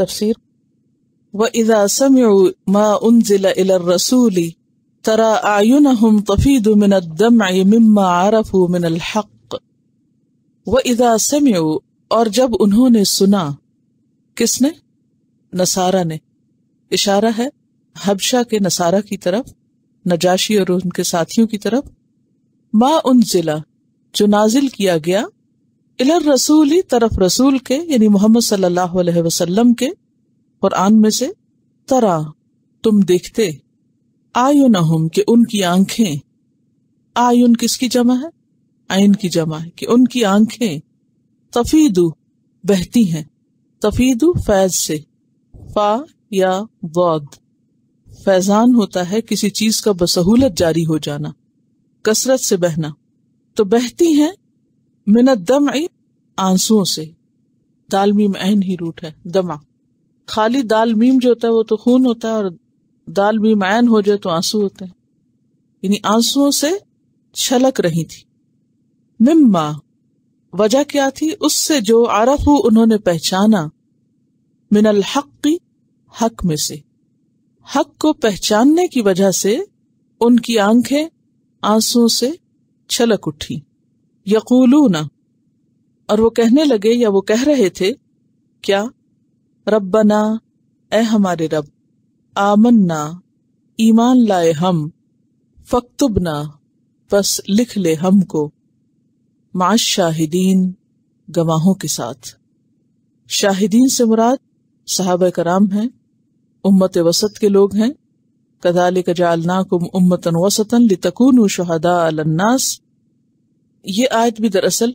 तफसीर व इजा सम मा उनजिला रसूली तरा आयुन हम तफीद मिन दम मम्मा आरफ मिन हक व इदा सम और जब उन्होंने सुना किसने नसारा ने इशारा है हबशा के नसारा की तरफ नजाशी और उनके साथियों की तरफ मा उन जिला जो नाजिल किया गया इलर रसूली तरफ रसूल के यानी मोहम्मद सल्लल्लाहु अलैहि वसल्लम के कुरान में से तरा तुम देखते आयो नहुम कि उनकी आंखें आयुन किसकी जमा है आयन की जमा है कि उनकी आंखें तफीदू बहती हैं तफीदू फैज से फा या बौद फैजान होता है किसी चीज का बसहूलत जारी हो जाना कसरत से बहना तो बहती हैं मिनत दम आई आंसुओं से दालमीम मीम एन ही रूट है दमा खाली दाल मीम जो होता है वो तो खून होता है और दाल मीम एन हो जाए तो आंसू होते हैं यानी आंसुओं से छलक रही थी मिम्मा वजह क्या थी उससे जो आरफ उन्होंने पहचाना मिनल हक की हक में से हक को पहचानने की वजह से उनकी आंखें आंसुओं से छलक उठी यकूलून और वो कहने लगे या वो कह रहे थे क्या रब्बना ए हमारे रब ना ईमान लाए हम फुब ना बस लिख ले हमको माश शाहिदीन गवाहों के साथ शाहिदीन से मुराद साहब कराम हैं उम्मत वसत के लोग हैं कदालिक जालनाकुम उम्मतन वसतन लितकूनु शहदा अलन्नास ये आयत भी दरअसल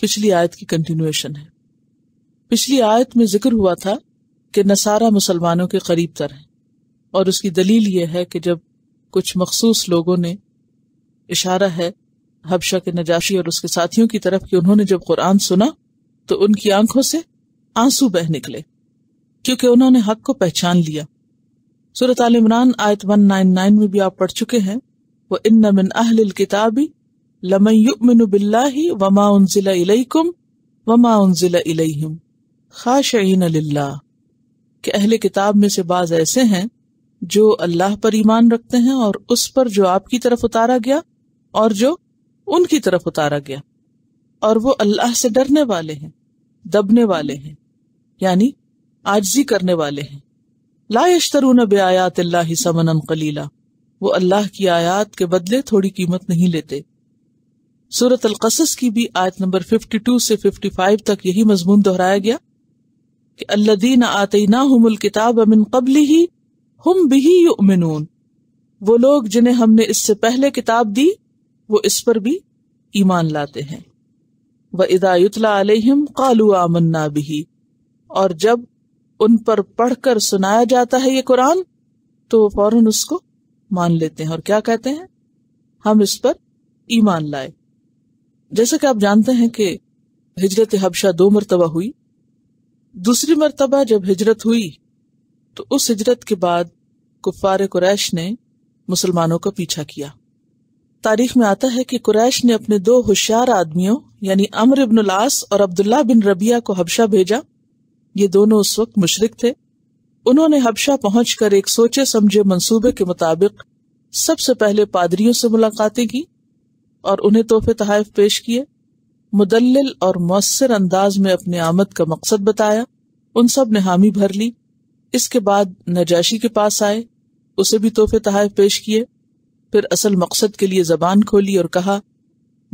पिछली आयत की कंटिन्यूएशन है पिछली आयत में जिक्र हुआ था कि नसारा मुसलमानों के करीब तर हैं और उसकी दलील यह है कि जब कुछ मखसूस लोगों ने इशारा है हबशा के नजाशी और उसके साथियों की तरफ कि उन्होंने जब कुरान सुना तो उनकी आंखों से आंसू बह निकले क्योंकि उन्होंने हक को पहचान लिया सूरत आल इमरान आयत नाइन में भी आप पढ़ चुके हैं वह इन मिन अहल किताबी लमयुबिल्लाही वमा किताब में से बाज ऐसे हैं जो अल्लाह पर ईमान रखते हैं और उस पर जो आपकी तरफ उतारा गया और जो उनकी तरफ उतारा गया और वो अल्लाह से डरने वाले हैं दबने वाले हैं यानी आजी करने वाले हैं लायशतरून बयात अल्लाह समनम कलीला वो अल्लाह की आयात के बदले थोड़ी कीमत नहीं लेते सूरत अलकसस की भी आयत नंबर 52 से 55 तक यही मजमून दोहराया गया कि अल्लादीन आते ना हमल किताब अमिन कबली ही हम भी युमिनून वो लोग जिन्हें हमने इससे पहले किताब दी वो इस पर भी ईमान लाते हैं व इदायुतला आलिम कालू आमन्ना भी और जब उन पर पढ़कर सुनाया जाता है ये कुरान तो वो फौरन उसको मान लेते हैं और क्या कहते हैं हम इस पर ईमान लाए जैसा कि आप जानते हैं कि हिजरत हबशा दो मरतबा हुई दूसरी मरतबा जब हिजरत हुई तो उस हिजरत के बाद कुफार कुरैश ने मुसलमानों का पीछा किया तारीख में आता है कि कुरैश ने अपने दो होशियार आदमियों यानी अमर इबन उलास और अब्दुल्ला बिन रबिया को हबशा भेजा ये दोनों उस वक्त मुशरक थे उन्होंने हबशा पहुंचकर एक सोचे समझे मंसूबे के मुताबिक सबसे पहले पादरियों से मुलाकातें की और उन्हें तोहफे तहफ पेश किए मुदल और मौसर अंदाज में अपने आमद का मकसद बताया उन सब ने हामी भर ली इसके बाद नजाशी के पास आए उसे भी तोहफे तहफ पेश किए फिर असल मकसद के लिए जबान खोली और कहा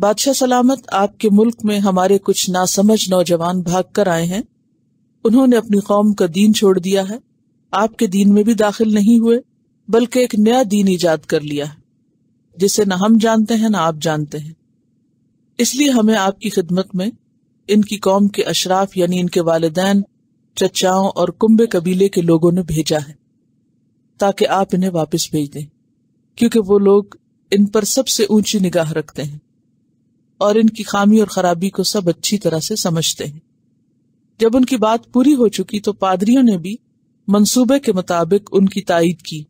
बादशाह सलामत आपके मुल्क में हमारे कुछ नासमझ नौजवान भाग कर आए हैं उन्होंने अपनी कौम का दीन छोड़ दिया है आपके दीन में भी दाखिल नहीं हुए बल्कि एक नया दीन ईजाद कर लिया है जिसे ना हम जानते हैं ना आप जानते हैं इसलिए हमें आपकी खिदमत में इनकी कौम के अशराफ यानी इनके वालदेन चचाओं और कुंबे कबीले के लोगों ने भेजा है ताकि आप इन्हें वापस भेज दें क्योंकि वो लोग इन पर सबसे ऊंची निगाह रखते हैं और इनकी खामी और खराबी को सब अच्छी तरह से समझते हैं जब उनकी बात पूरी हो चुकी तो पादरियों ने भी मंसूबे के मुताबिक उनकी तायद की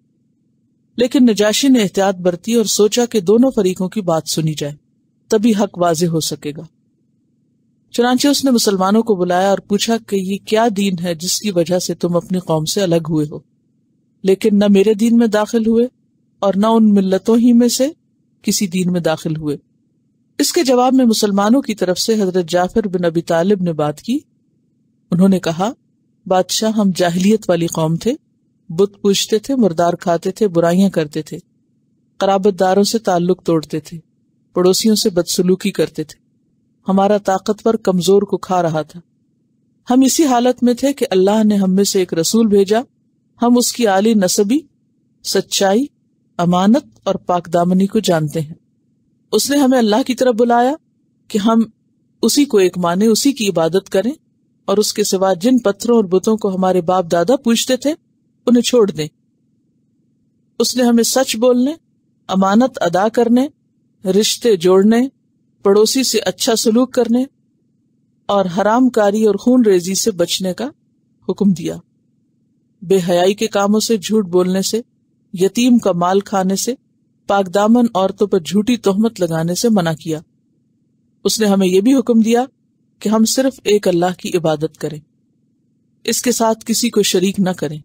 लेकिन नजाशी ने एहतियात बरती और सोचा कि दोनों फरीकों की बात सुनी जाए तभी हक वाज हो सकेगा चनाचे उसने मुसलमानों को बुलाया और पूछा कि ये क्या दीन है जिसकी वजह से तुम अपनी कौम से अलग हुए हो लेकिन न मेरे दीन में दाखिल हुए और न उन मिल्लतों ही में से किसी दीन में दाखिल हुए इसके जवाब में मुसलमानों की तरफ से हजरत जाफर बिन अबी तालिब ने बात की उन्होंने कहा बादशाह हम जाहलीत वाली कौम थे बुत पूछते थे मुर्दार खाते थे बुराइयां करते थे कराबतदारों से ताल्लुक तोड़ते थे पड़ोसियों से बदसलूकी करते थे हमारा ताकतवर कमजोर को खा रहा था हम इसी हालत में थे कि अल्लाह ने हमें से एक रसूल भेजा हम उसकी आली नसबी सच्चाई अमानत और पाकदामनी को जानते हैं उसने हमें अल्लाह की तरफ बुलाया कि हम उसी को एक माने उसी की इबादत करें और उसके सिवा जिन पत्थरों और बुतों को हमारे बाप दादा पूछते थे उन्हें छोड़ दें उसने हमें सच बोलने अमानत अदा करने रिश्ते जोड़ने पड़ोसी से अच्छा सलूक करने और हरामकारी और खून रेजी से बचने का हुक्म दिया बेहयाई के कामों से झूठ बोलने से यतीम का माल खाने से पागदामन औरतों पर झूठी तोहमत लगाने से मना किया उसने हमें यह भी हुक्म दिया कि हम सिर्फ एक अल्लाह की इबादत करें इसके साथ किसी को शरीक न करें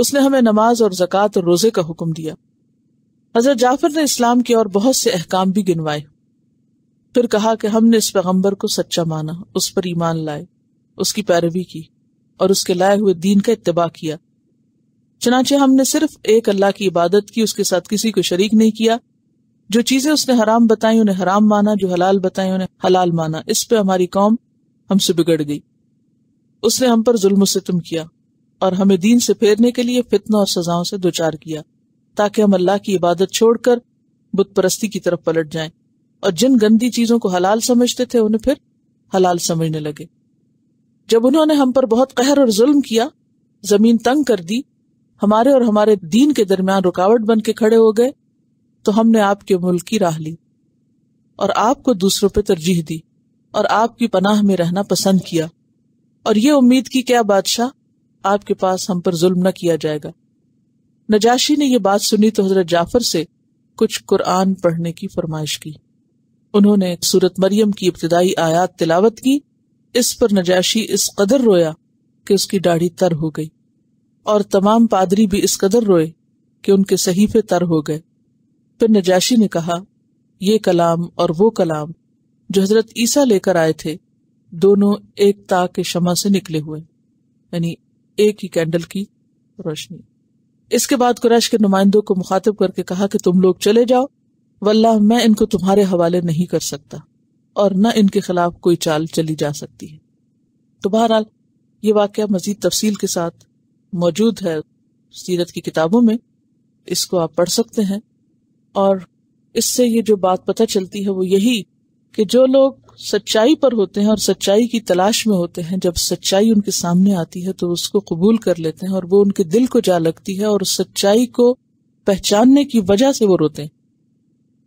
उसने हमें नमाज और जक़ात और रोजे का हुक्म दिया हजरत जाफर ने इस्लाम के और बहुत से अहकाम भी गिनवाए फिर कहा कि हमने इस पैगम्बर को सच्चा माना उस पर ईमान लाए उसकी पैरवी की और उसके लाए हुए दीन का इतबा किया चनाचे हमने सिर्फ एक अल्लाह की इबादत की उसके साथ किसी को शरीक नहीं किया जो चीजें उसने हराम बताई उन्हें हराम माना जो हलाल बताई उन्हें हलाल माना इस पे हमारी कौम हमसे बिगड़ गई उसने हम पर जुल्म सितम किया और हमें दीन से फेरने के लिए फितना और सजाओं से दुचार किया ताकि हम अल्लाह की इबादत छोड़कर बुत परस्ती की तरफ पलट जाएं और जिन गंदी चीजों को हलाल समझते थे उन्हें फिर हलाल समझने लगे जब उन्होंने हम पर बहुत कहर और जुल्म किया जमीन तंग कर दी हमारे और हमारे दीन के दरमियान रुकावट बन के खड़े हो गए तो हमने आपके मुल्क की राह ली और आपको दूसरों पर तरजीह दी और आपकी पनाह में रहना पसंद किया और ये उम्मीद की क्या बादशाह आपके पास हम पर जुल्म न किया जाएगा नजाशी ने यह बात सुनी तो हजरत जाफर से कुछ कुरान पढ़ने की फरमाइश की उन्होंने सूरत मरियम की इब्तदाई आयात तिलावत की इस पर नजाशी इस कदर रोया कि उसकी दाढ़ी तर हो गई और तमाम पादरी भी इस कदर रोए कि उनके सहीफे तर हो गए फिर नजाशी ने कहा ये कलाम और वो कलाम जो हजरत ईसा लेकर आए थे दोनों एक ता के शमा से निकले हुए यानी एक ही कैंडल की रोशनी इसके बाद कुरैश के नुमाइंदों को मुखातिब करके कहा कि तुम लोग चले जाओ वल्लाह मैं इनको तुम्हारे हवाले नहीं कर सकता और न इनके खिलाफ कोई चाल चली जा सकती है तो बहरहाल ये वाक मजीद तफसील के साथ मौजूद है सीरत की किताबों में इसको आप पढ़ सकते हैं और इससे ये जो बात पता चलती है वो यही कि जो लोग सच्चाई पर होते हैं और सच्चाई की तलाश में होते हैं जब सच्चाई उनके सामने आती है तो उसको कबूल कर लेते हैं और वो उनके दिल को जा लगती है और सच्चाई को पहचानने की वजह से वो रोते हैं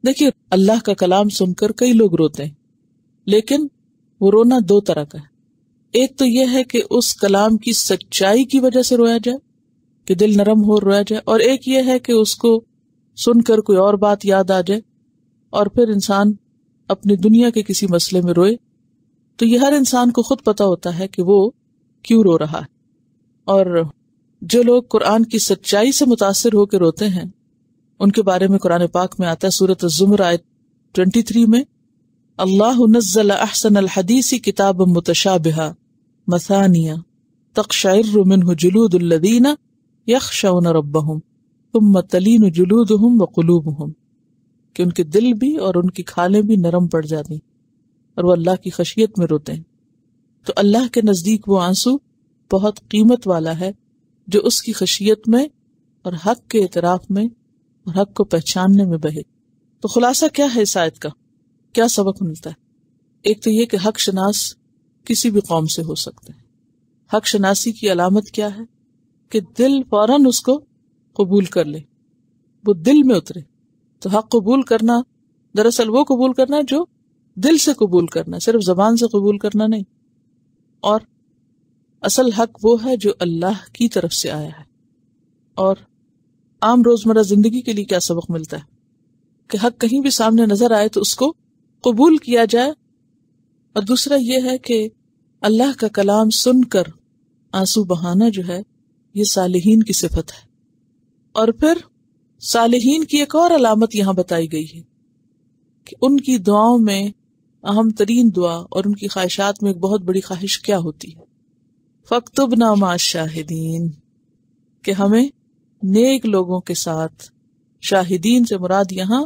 देखिए अल्लाह का कलाम सुनकर कई लोग रोते हैं लेकिन वो रोना दो तरह का है एक तो यह है कि उस कलाम की सच्चाई की वजह से रोया जाए कि दिल नरम हो रोया जाए और एक यह है कि उसको सुनकर कोई और बात याद आ जाए और फिर इंसान अपनी दुनिया के किसी मसले में रोए तो यह हर इंसान को खुद पता होता है कि वो क्यों रो रहा है और जो लोग कुरान की सच्चाई से मुतासर होकर रोते हैं उनके बारे में कुरान पाक में आता है सूरत जुमर आय ट्वेंटी थ्री में अल्लाह नज़ल अहसन अलहदीसी किताब मुतशाबहा मसानिया तकशायर मिन जुलूदीना यख शौन रबहम तुम मतलीन जुलूद हम व कि उनके दिल भी और उनकी खालें भी नरम पड़ जाती और वो अल्लाह की खशियत में रोते हैं तो अल्लाह के नज़दीक वो आंसू बहुत कीमत वाला है जो उसकी खशियत में और हक के इतराफ में और हक को पहचानने में बहे तो खुलासा क्या है शायद का क्या सबक मिलता है एक तो यह कि हक शनास किसी भी कौम से हो सकता है हक शनासी की अलामत क्या है कि दिल फौरन उसको कबूल कर ले वो दिल में उतरे तो हक कबूल करना दरअसल वो कबूल करना है जो दिल से कबूल करना सिर्फ जबान से कबूल करना नहीं और असल हक वो है जो अल्लाह की तरफ से आया है और आम रोजमर्रा जिंदगी के लिए क्या सबक मिलता है कि हक कहीं भी सामने नजर आए तो उसको कबूल किया जाए और दूसरा यह है कि अल्लाह का कलाम सुनकर आंसू बहाना जो है ये सालहीन की सिफत है और फिर सालहीन की एक और अलामत यहां बताई गई है कि उनकी दुआओं में अहम तरीन दुआ और उनकी ख्वाहिशात में एक बहुत बड़ी ख्वाहिश क्या होती है फकतुब नामा शाहिदीन कि हमें नेक लोगों के साथ शाहिदीन से मुराद यहां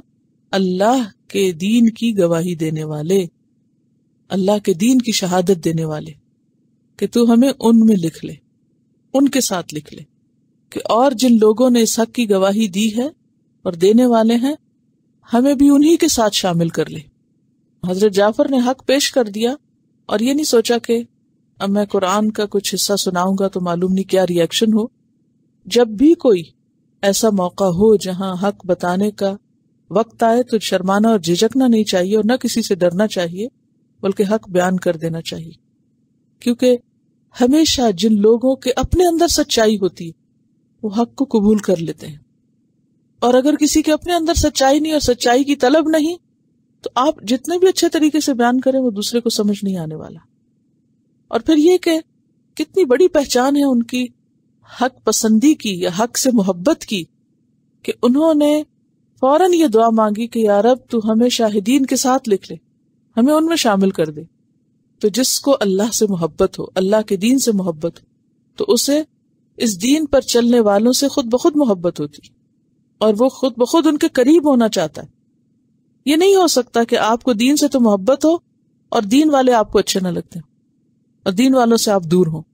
अल्लाह के दीन की गवाही देने वाले अल्लाह के दीन की शहादत देने वाले कि तू हमें उनमें लिख ले उनके साथ लिख ले कि और जिन लोगों ने इस हक की गवाही दी है और देने वाले हैं हमें भी उन्हीं के साथ शामिल कर ले हजरत जाफर ने हक पेश कर दिया और ये नहीं सोचा कि अब मैं कुरान का कुछ हिस्सा सुनाऊंगा तो मालूम नहीं क्या रिएक्शन हो जब भी कोई ऐसा मौका हो जहां हक बताने का वक्त आए तो शर्माना और झिझकना नहीं चाहिए और न किसी से डरना चाहिए बल्कि हक बयान कर देना चाहिए क्योंकि हमेशा जिन लोगों के अपने अंदर सच्चाई होती है वो हक को कबूल कर लेते हैं और अगर किसी के अपने अंदर सच्चाई नहीं और सच्चाई की तलब नहीं तो आप जितने भी अच्छे तरीके से बयान करें वो दूसरे को समझ नहीं आने वाला और फिर ये कि कितनी बड़ी पहचान है उनकी हक पसंदी की या हक से मोहब्बत की कि उन्होंने फौरन ये दुआ मांगी कि यार अब तू हमें शाहिदीन के साथ लिख ले हमें उनमें शामिल कर दे तो जिसको अल्लाह से मोहब्बत हो अल्लाह के दीन से मोहब्बत हो तो उसे इस दीन पर चलने वालों से खुद बखुद मोहब्बत होती और वो खुद बखुद उनके करीब होना चाहता है ये नहीं हो सकता कि आपको दीन से तो मोहब्बत हो और दीन वाले आपको अच्छे ना लगते और दीन वालों से आप दूर हो